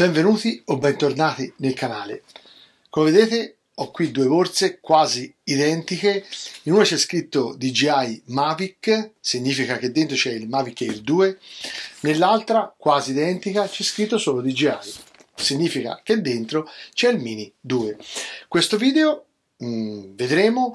Benvenuti o bentornati nel canale. Come vedete ho qui due borse quasi identiche, in una c'è scritto DJI Mavic, significa che dentro c'è il Mavic Air 2, nell'altra quasi identica c'è scritto solo DJI, significa che dentro c'è il Mini 2. Questo video mh, mm, vedremo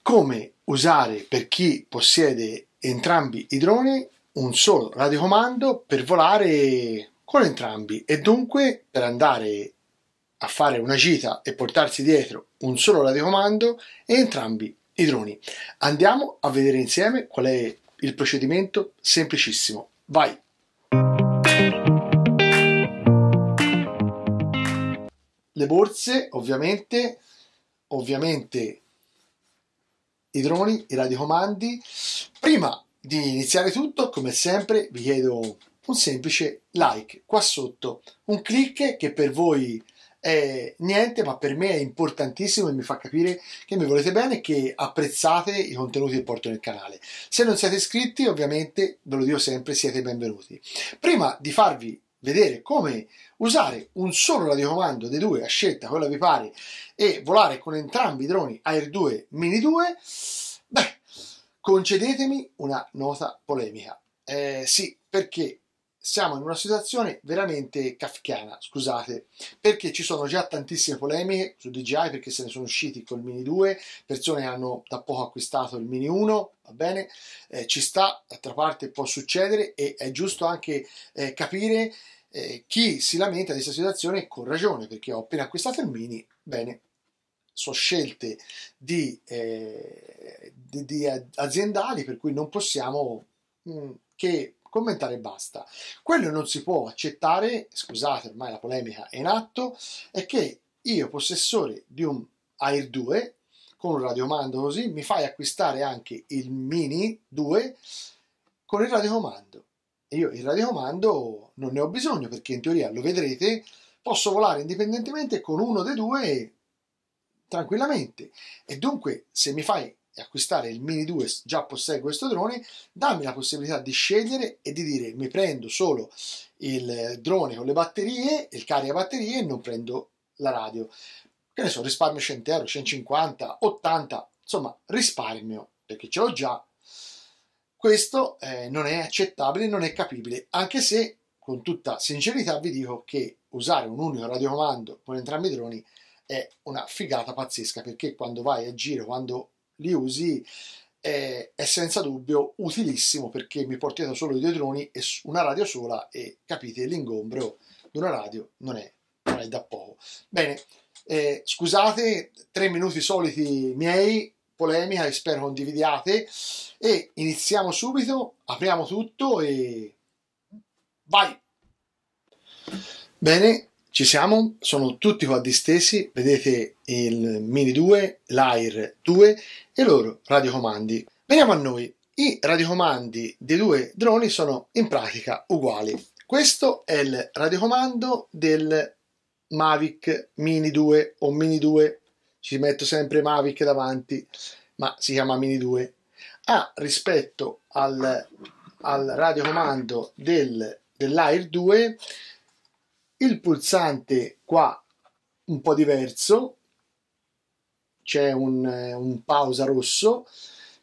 come usare per chi possiede entrambi i droni un solo radiocomando per volare con entrambi e dunque per andare a fare una gita e portarsi dietro un solo radiocomando e entrambi i droni. Andiamo a vedere insieme qual è il procedimento semplicissimo. Vai! Le borse, ovviamente, ovviamente i droni, i radiocomandi. Prima di iniziare tutto, come sempre, vi chiedo un semplice like qua sotto, un clic che per voi è niente, ma per me è importantissimo e mi fa capire che mi volete bene e che apprezzate i contenuti che porto nel canale. Se non siete iscritti, ovviamente, ve lo dico sempre, siete benvenuti. Prima di farvi vedere come usare un solo radiocomando dei due a scelta, quella vi pare, e volare con entrambi i droni Air 2 Mini 2, beh, concedetemi una nota polemica. Eh, sì, perché siamo in una situazione veramente kafkiana, scusate, perché ci sono già tantissime polemiche su DJI, perché se ne sono usciti col Mini 2, persone hanno da poco acquistato il Mini 1, va bene, eh, ci sta, d'altra parte può succedere e è giusto anche eh, capire eh, chi si lamenta di questa situazione con ragione, perché ho appena acquistato il Mini, bene, sono scelte di, eh, di, di eh, aziendali per cui non possiamo... Mh, mm, che commentare e basta. Quello non si può accettare, scusate ormai la polemica è in atto, è che io possessore di un Air 2 con un radiomando così mi fai acquistare anche il Mini 2 con il radiocomando. Io il radiocomando non ne ho bisogno perché in teoria lo vedrete, posso volare indipendentemente con uno dei due tranquillamente e dunque se mi fai e acquistare il Mini 2 già posseggo questo drone, dammi la possibilità di scegliere e di dire mi prendo solo il drone con le batterie, il carica batterie e non prendo la radio. Che ne so, risparmio 100 euro, 150, 80, insomma risparmio perché ce l'ho già. Questo eh, non è accettabile, non è capibile, anche se con tutta sincerità vi dico che usare un unico radiocomando con entrambi i droni è una figata pazzesca perché quando vai a giro, quando li usi è, è senza dubbio utilissimo perché mi portiate solo due droni e una radio sola e capite l'ingombro di una radio non è, non è da poco. Bene, eh, scusate, tre minuti soliti miei, polemica e spero condividiate e iniziamo subito, apriamo tutto e vai! Bene, ci siamo, sono tutti qua stessi, vedete il Mini 2, l'Air 2 e loro radiocomandi. Veniamo a noi. I radiocomandi dei due droni sono in pratica uguali. Questo è il radiocomando del Mavic Mini 2 o Mini 2, ci metto sempre Mavic davanti, ma si chiama Mini 2. Ha ah, rispetto al, al radiocomando del, dell'Air 2 il pulsante qua un po' diverso, c'è un, un, pausa rosso,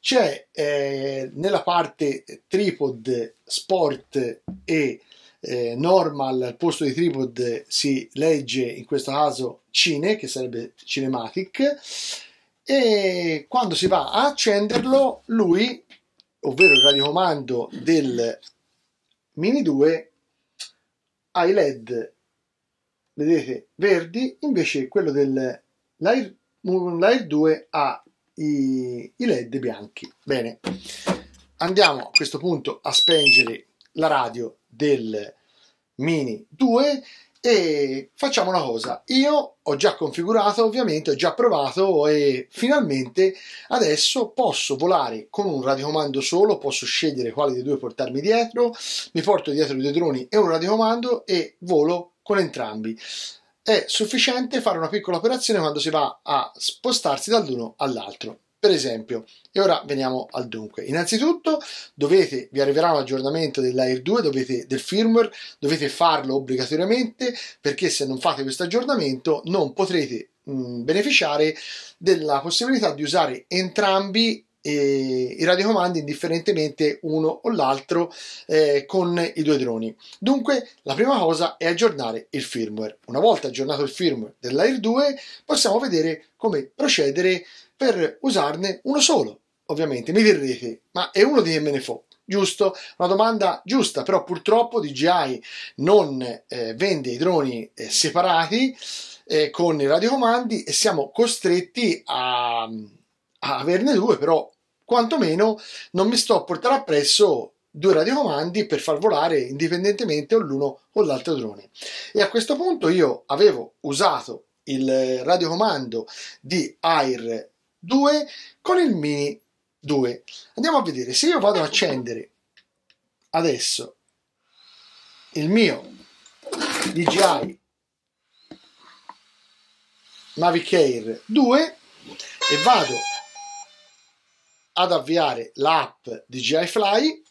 c'è eh, nella parte tripod sport e eh, normal al posto di tripod si legge in questo caso cine che sarebbe cinematic e quando si va a accenderlo lui ovvero il radiocomando del mini 2 ha i led vedete verdi, invece quello del Light Moonlight 2 ha i, i led bianchi. Bene, andiamo a questo punto a spengere la radio del Mini 2 e facciamo una cosa io ho già configurato ovviamente ho già provato e finalmente adesso posso volare con un radiocomando solo posso scegliere quale dei due portarmi dietro mi porto dietro due droni e un radiocomando e volo con entrambi. È sufficiente fare una piccola operazione quando si va a spostarsi dall'uno all'altro. Per esempio, e ora veniamo al dunque. Innanzitutto dovete, vi arriverà un aggiornamento dell'Air 2 dovete, del firmware, dovete farlo obbligatoriamente perché se non fate questo aggiornamento non potrete mh, beneficiare della possibilità di usare entrambi e i radiocomandi indifferentemente uno o l'altro eh, con i due droni. Dunque, la prima cosa è aggiornare il firmware. Una volta aggiornato il firmware dell'Air 2, possiamo vedere come procedere per usarne uno solo. Ovviamente mi direte, ma è uno di che me ne fo? Giusto? Una domanda giusta, però purtroppo DJI non eh, vende i droni eh, separati eh, con i radiocomandi e siamo costretti a a averne due, però quantomeno non mi sto a portare appresso due radiocomandi per far volare indipendentemente o l'uno o l'altro drone. E a questo punto io avevo usato il radiocomando di AIR 2 con il Mini 2. Andiamo a vedere se io vado ad accendere adesso il mio DJI Mavic Air 2 e vado ad avviare l'app DJI Fly.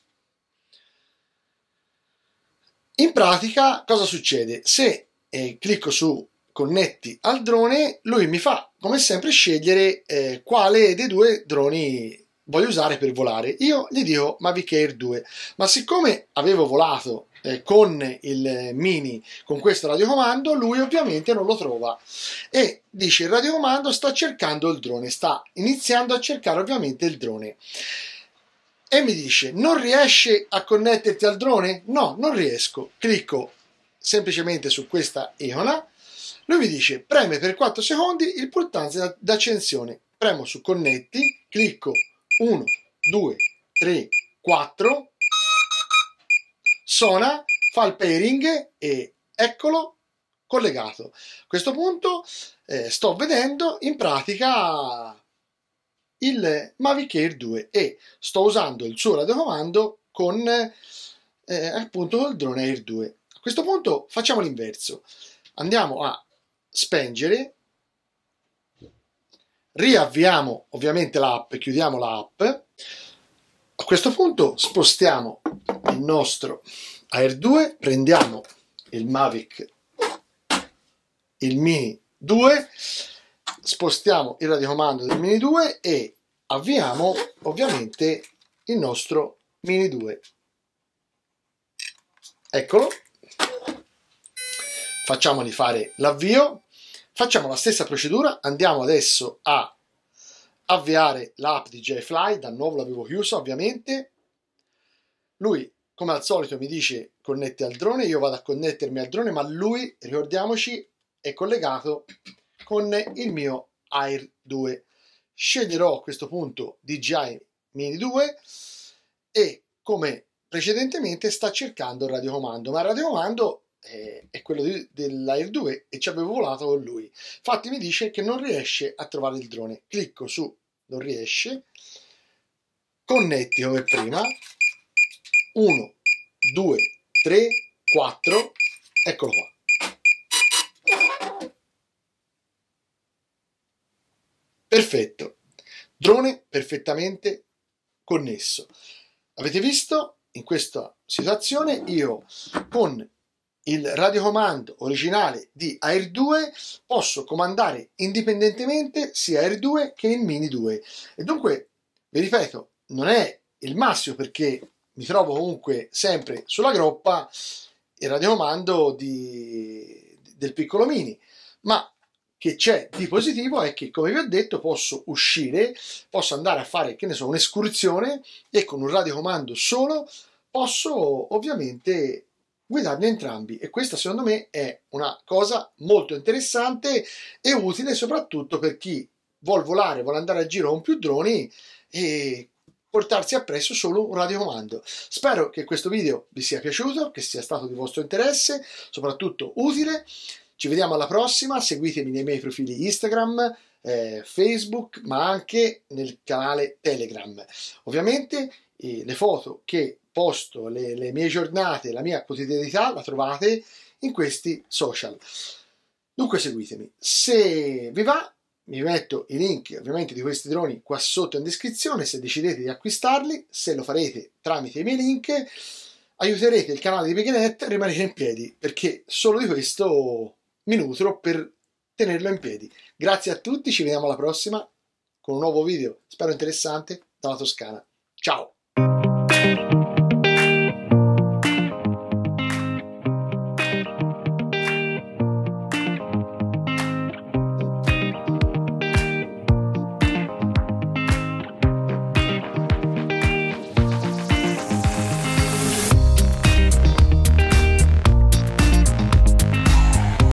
In pratica, cosa succede? Se eh, clicco su connetti al drone, lui mi fa come sempre scegliere eh, quale dei due droni voglio usare per volare. Io gli dico Mavic Air 2, ma siccome avevo volato eh, con il mini, con questo radiocomando, lui ovviamente non lo trova e dice il radiocomando sta cercando il drone, sta iniziando a cercare ovviamente il drone e mi dice non riesci a connetterti al drone? No, non riesco. Clicco semplicemente su questa icona, lui mi dice preme per 4 secondi il pulsante d'accensione, premo su connetti, clicco 1, 2, 3, 4 suona, fa il pairing e eccolo collegato. A questo punto eh, sto vedendo in pratica il Mavic Air 2 e sto usando il suo radiocomando con eh, appunto il drone Air 2. A questo punto facciamo l'inverso. Andiamo a spengere, riavviamo ovviamente l'app, chiudiamo l'app, a questo punto spostiamo il nostro Air 2, prendiamo il Mavic, il Mini 2, spostiamo il radiocomando del Mini 2 e avviamo ovviamente il nostro Mini 2. Eccolo. Facciamoli fare l'avvio. Facciamo la stessa procedura, andiamo adesso a avviare l'app di JFly, da nuovo l'avevo chiusa ovviamente. Lui, come al solito, mi dice connetti al drone, io vado a connettermi al drone, ma lui, ricordiamoci, è collegato con il mio Air 2. Sceglierò a questo punto DJI Mini 2 e come precedentemente sta cercando il radiocomando, ma il radiocomando eh, è quello di, dell'Air 2 e ci avevo volato con lui. Infatti mi dice che non riesce a trovare il drone. Clicco su non riesce, connetti come prima, 1, 2, 3, 4, eccolo qua. Perfetto, drone perfettamente connesso. Avete visto? In questa situazione io con il radiocomando originale di Air 2 posso comandare indipendentemente sia Air 2 che il Mini 2 e dunque vi ripeto non è il massimo perché mi trovo comunque sempre sulla groppa il radiocomando di, del piccolo Mini ma che c'è di positivo è che, come vi ho detto, posso uscire, posso andare a fare, che ne so, un'escursione e con un radiocomando solo posso ovviamente guidando entrambi e questa secondo me è una cosa molto interessante e utile soprattutto per chi vuole volare, vuole andare a giro con più droni e portarsi appresso solo un radiocomando. Spero che questo video vi sia piaciuto, che sia stato di vostro interesse, soprattutto utile. Ci vediamo alla prossima, seguitemi nei miei profili Instagram, eh, Facebook, ma anche nel canale Telegram. Ovviamente eh, le foto che posto, le, le mie giornate, la mia quotidianità la trovate in questi social. Dunque seguitemi, se vi va vi metto i link ovviamente di questi droni qua sotto in descrizione se decidete di acquistarli, se lo farete tramite i miei link aiuterete il canale di Peganet a rimanere in piedi perché solo di questo mi nutro per tenerlo in piedi. Grazie a tutti, ci vediamo alla prossima con un nuovo video, spero interessante, dalla Toscana. Ciao!